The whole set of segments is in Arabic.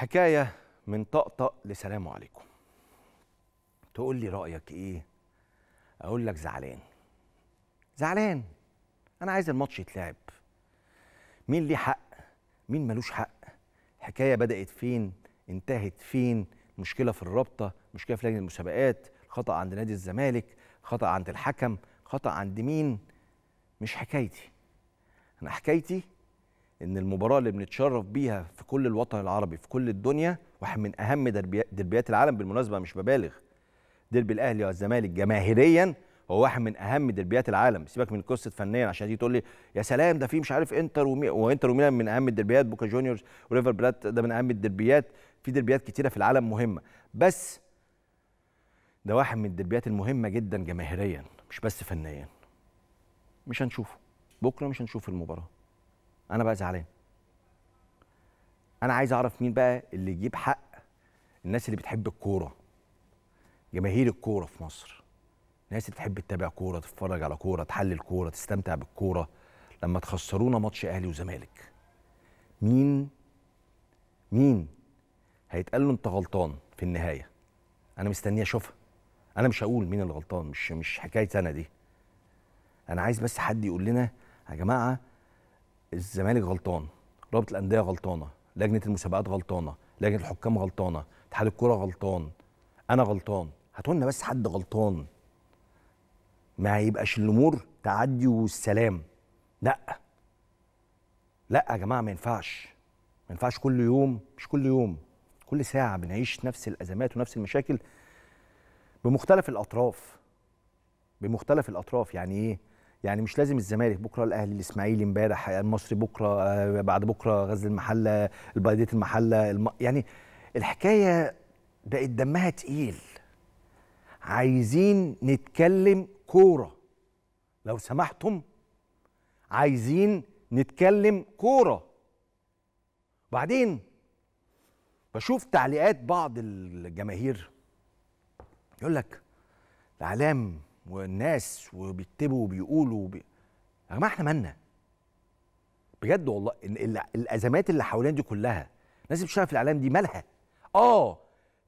حكاية من طقطق لسلام عليكم تقول لي رأيك إيه أقول لك زعلان زعلان أنا عايز الماتش يتلعب مين ليه حق مين ملوش حق حكاية بدأت فين انتهت فين مشكلة في الرابطة مشكلة في لجنة المسابقات خطأ عند نادي الزمالك خطأ عند الحكم خطأ عند مين مش حكايتي أنا حكايتي ان المباراه اللي بنتشرف بيها في كل الوطن العربي في كل الدنيا واحد من اهم دربيات العالم بالمناسبه مش ببالغ ديربي الاهلي والزمالك جماهيريا هو واحد من اهم دربيات العالم سيبك من قصه فنيا عشان دي تقول لي يا سلام ده في مش عارف انتر ومي... وانتر وميلان من اهم الدربيات بوكا جونيورز وريفر بلات ده من اهم الدربيات في دربيات كتيره في العالم مهمه بس ده واحد من الدربيات المهمه جدا جماهيريا مش بس فنيا مش هنشوفه بكره مش هنشوف المباراه انا بقى زعلان انا عايز اعرف مين بقى اللي يجيب حق الناس اللي بتحب الكوره جماهير الكوره في مصر الناس اللي بتحب تتابع كوره تتفرج على كوره تحلل كوره تستمتع بالكوره لما تخسرونا ماتش اهلي وزمالك مين مين هيتقال له انت غلطان في النهايه انا مستنيه اشوفها انا مش هقول مين اللي غلطان مش مش حكايه انا دي انا عايز بس حد يقول لنا يا جماعه الزمالك غلطان رابط الانديه غلطانه لجنه المسابقات غلطانه لجنه الحكام غلطانه اتحاد الكره غلطان انا غلطان هاتوا لنا بس حد غلطان ما يبقاش الامور تعدي والسلام لا لا يا جماعه ما ينفعش ما ينفعش كل يوم مش كل يوم كل ساعه بنعيش نفس الازمات ونفس المشاكل بمختلف الاطراف بمختلف الاطراف يعني ايه يعني مش لازم الزمالك بكره الاهلي الاسماعيلي امبارح المصري بكره آه، بعد بكره غزل المحله البيضيه المحله الم... يعني الحكايه بقت دمها تقيل عايزين نتكلم كوره لو سمحتم عايزين نتكلم كوره بعدين بشوف تعليقات بعض الجماهير يقول لك الاعلام والناس وبيكتبوا وبيقولوا وبي... يا جماعه احنا مالنا بجد والله الازمات اللي حوالينا دي كلها الناس اللي بتشتغل في الاعلام دي مالها اه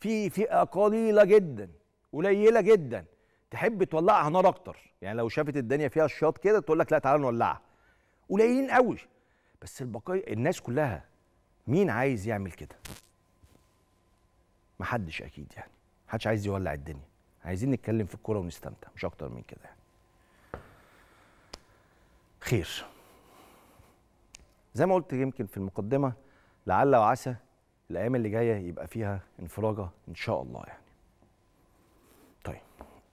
في فئه قليله جدا قليله جدا تحب تولعها نار اكتر يعني لو شافت الدنيا فيها شياط كده تقول لك لا تعالى نولعها قليلين قوي بس البقايا الناس كلها مين عايز يعمل كده محدش اكيد يعني محدش عايز يولع الدنيا عايزين نتكلم في الكوره ونستمتع مش اكتر من كده يعني خير زي ما قلت يمكن في المقدمه لعل وعسى الايام اللي جايه يبقى فيها انفراجه ان شاء الله يعني طيب